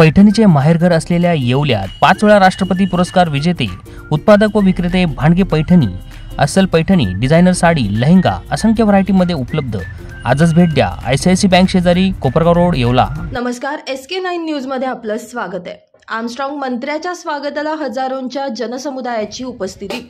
पैठणीचे माहेरघर असलेल्या येवल्यात पाच वेळा राष्ट्रपती पुरस्कार विजेते उत्पादक व विक्रेते भांडगे पैठणी अस्सल पैठणी डिझायनर साडी लहेंगा असंख्य व्हरायटीमध्ये उपलब्ध आजच भेट द्या आयसीआयसी बँक शेजारी कोपरगाव रोड येवला नमस्कार एस के नाईन न्यूज मध्ये आपलं स्वागत आहे आमस्ट्रॉंग मंत्र्याच्या स्वागताला हजारोंच्या जनसमुदायाची उपस्थिती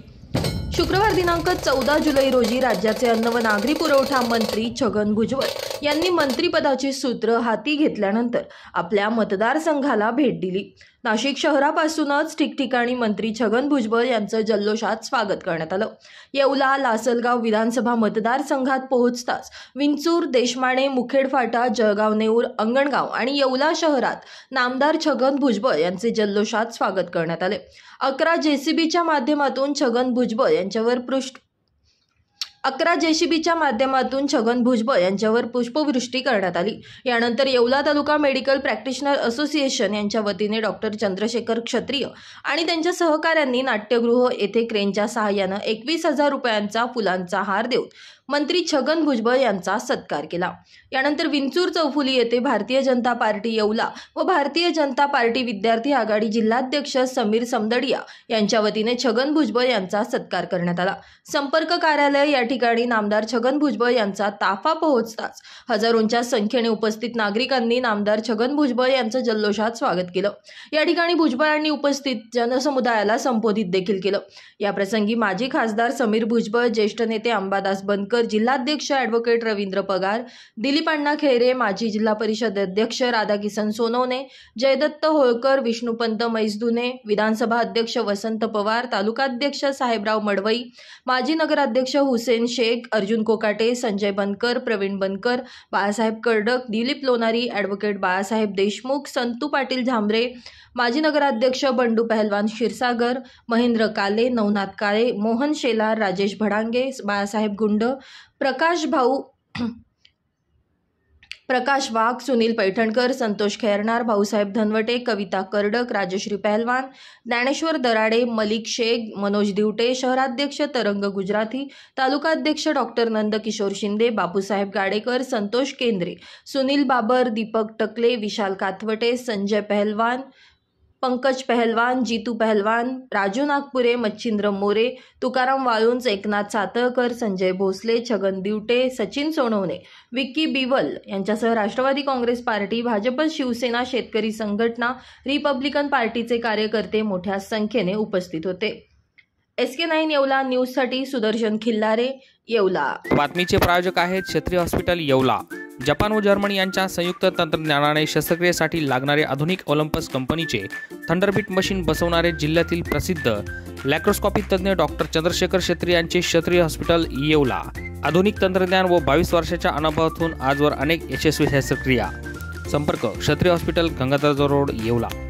शुक्रवार दिनांक चौदा जुलै रोजी राज्याचे अन्न व नागरी पुरवठा मंत्री छगन भुजबळ यांनी मंत्रिपदाची सूत्र हाती घेतल्यानंतर आपल्या मतदारसंघाला भेट दिली नाशिक शहरापासूनच ठिकठिकाणी मंत्री छगन भुजबळ यांचं जल्लोषात स्वागत करण्यात आलं येवला लासलगाव विधानसभा मतदारसंघात पोहोचताच विंचूर देशमाणे मुखेड फाटा जळगाव नेऊर अंगणगाव आणि येवला शहरात नामदार छगन भुजबळ यांचे जल्लोषात स्वागत करण्यात आले अकरा जेसीबीच्या माध्यमातून छगन भुजबळ यांच्यावर पृष्ठ अकरा जेसीबीच्या माध्यमातून छगन भुजबळ यांच्यावर पुष्पवृष्टी करण्यात आली यानंतर Yeola taluka medical practitioner association यांच्या वतीने डॉक्टर चंद्रशेखर क्षत्रिय आणि त्यांच्या सहकाऱ्यांनी नाट्यगृह येथे क्रेनच्या सहाय्यानं एकवीस हजार रुपयांचा फुलांचा हार देऊन मंत्री छगन भुजबळ यांचा सत्कार केला यानंतर विंचूर चौफुली येथे भारतीय जनता पार्टी येवला व भारतीय जनता पार्टी विद्यार्थी आघाडी जिल्हाध्यक्ष समीर समदडिया यांच्या वतीने छगन भुजबळ यांचा सत्कार करण्यात आला संपर्क कार्यालय या ठिकाणी नामदार छगन भुजबळ यांचा ताफा पोहोचताच हजारोंच्या संख्येने उपस्थित नागरिकांनी नामदार छगन भुजबळ यांचं जल्लोषात स्वागत केलं या ठिकाणी भुजबळ यांनी उपस्थित जनसमुदायाला संबोधित देखील केलं याप्रसंगी माजी खासदार समीर भुजबळ ज्येष्ठ नेते अंबादास बनकर नगर जिल्हाध्यक्ष अॅडव्होकेट रवींद्र पगार दिलीप अण्णा खैरे माजी जिल्हा परिषद अध्यक्ष राधाकिसन सोनवणे जयदत्त होळकर विष्णुपंत मैजदुने विधानसभा अध्यक्ष वसंत पवार तालुकाध्यक्ष साहेबराव मडवई माजी नगराध्यक्ष हुसेन शेख अर्जुन कोकाटे संजय बनकर प्रवीण बनकर बाळासाहेब कर्डक दिलीप लोणारी ॲडव्होकेट बाळासाहेब देशमुख संतू पाटील झांबरे माजी नगराध्यक्ष बंडू पहलवान क्षीरसागर महेंद्र काले नवनाथ काळे मोहन शेलार राजेश भडांगे बाळासाहेब गुंड प्रकाश भाऊ प्रकाश वाघ सुनील पैठणकर संतोष खैरनार भाऊसाहेब धनवटे कविता कर्डक राजश्री पहलवान ज्ञानेश्वर दराडे मलिक शेख मनोज दिवटे शहराध्यक्ष तरंग गुजराती तालुकाध्यक्ष डॉक्टर नंदकिशोर शिंदे बापूसाहेब गाडेकर संतोष केंद्रे सुनील बाबर दीपक टकले विशाल काथवटे संजय पहलवान पंकज पहलवान जितू पहलवान राजू नागपुरे मच्छिंद्र मोरे तुकाराम वाळुंज एकनाथ सातळकर संजय भोसले छगन दिवटे सचिन सोनवणे विक्की बिवल यांच्यासह Rashtrawadi Congress Party Bhajap Shiv Sena Shetkari Sanghatana Republican पार्टीचे कार्यकर्ते मोठ्या संख्येने उपस्थित होते एस के नाईन येवला न्यूजसाठी सुदर्शन खिल्लारे येवला बातमीचे प्रायोजक आहेत क्षेत्रीय हॉस्पिटल येवला जपान व जर्मनी यांच्या संयुक्त तंत्रज्ञानाने शस्त्रक्रियेसाठी लागणारे आधुनिक ऑलिम्पस कंपनीचे थंडरबीट मशीन बसवणारे जिल्ह्यातील प्रसिद्ध लॅक्रोस्कॉपिक तज्ज्ञ डॉक्टर चंद्रशेखर क्षेत्री यांचे क्षत्रिय हॉस्पिटल येवला आधुनिक तंत्रज्ञान व बावीस वर्षाच्या अनुभवातून आजवर अनेक यशस्वी शस्त्रक्रिया संपर्क क्षत्रिय हॉस्पिटल गंगाधर रोड येवला